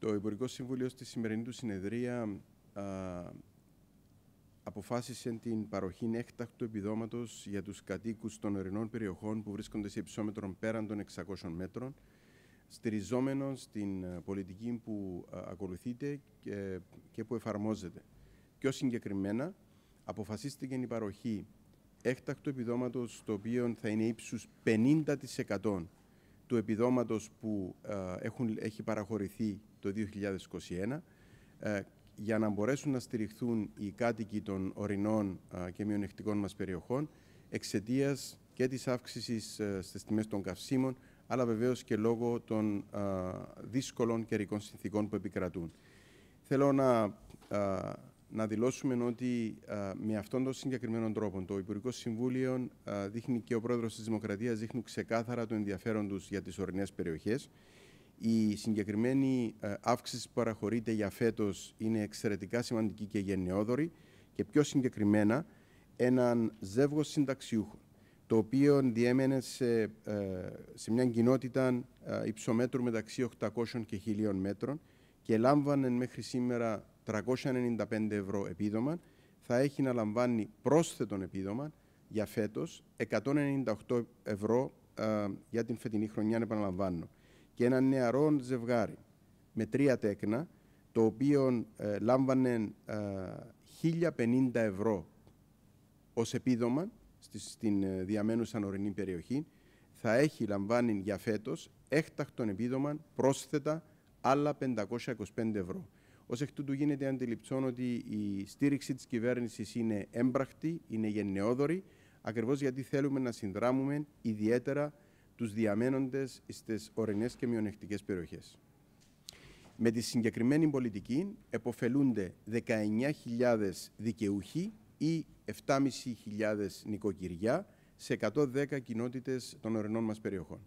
Το Υπουργικό Συμβούλιο στη σημερινή του συνεδρία α, αποφάσισε την παροχή έκτακτου επιδόματος για τους κατοίκους των ορεινών περιοχών που βρίσκονται σε υψόμετρο πέραν των 600 μέτρων, στηριζόμενο στην ε, πολιτική που ε, ακολουθείται και, που εφαρμόζεται. Πιο συγκεκριμένα, αποφασίστηκε η παροχή έκτακτου επιδόματος, το οποίο θα είναι ύψους 50% του επιδόματος που ε, έχουν, έχει παραχωρηθεί το 2021 ε, για να μπορέσουν να στηριχθούν οι κάτοικοι των ορεινών ε, και μειονεκτικών μας περιοχών εξαιτίας και της αύξησης στις τιμές των καυσίμων αλλά βεβαίως και λόγω των δύσκολων καιρικών συνθήκων που επικρατούν. Θέλω να να δηλώσουμε ότι με αυτόν τον συγκεκριμένο τρόπο το Υπουργικό Συμβούλιο δείχνει και ο Πρόεδρος της Δημοκρατίας δείχνουν ξεκάθαρα το ενδιαφέρον τους για τις ορεινές περιοχές. Η συγκεκριμένη αύξηση που παραχωρείται για φέτος είναι εξαιρετικά σημαντική και γενναιόδορη και πιο συγκεκριμένα έναν ζεύγος συνταξιούχων το οποίο διέμενε σε, σε μια κοινότητα υψομέτρου μεταξύ 800 και 1000 μέτρων και λάμβανε μέχρι σήμερα 395 ευρώ επίδομα, θα έχει να λαμβάνει πρόσθετον επίδομα για φέτος, 198 ευρώ ε, για την φετινή χρονιά, επαναλαμβάνω. Και ένα νεαρό ζευγάρι με τρία τέκνα, το οποίο ε, λάμβανε 1.050 ε, ευρώ ως επίδομα στη, στην ε, διαμένουσα ορεινή περιοχή, θα έχει λαμβάνει για φέτος έκτακτον επίδομα πρόσθετα άλλα 525 ευρώ. Ως εκ τούτου γίνεται αντιληπτό ότι η στήριξη της κυβέρνησης είναι έμπρακτη, είναι γενναιόδορη, ακριβώς γιατί θέλουμε να συνδράμουμε ιδιαίτερα τους διαμένοντες στις ορεινές και μειονεκτικές περιοχές. Με τη συγκεκριμένη πολιτική εποφελούνται 19.000 δικαιούχοι ή 7.500 νοικοκυριά σε 110 κοινότητες των ορεινών μας περιοχών.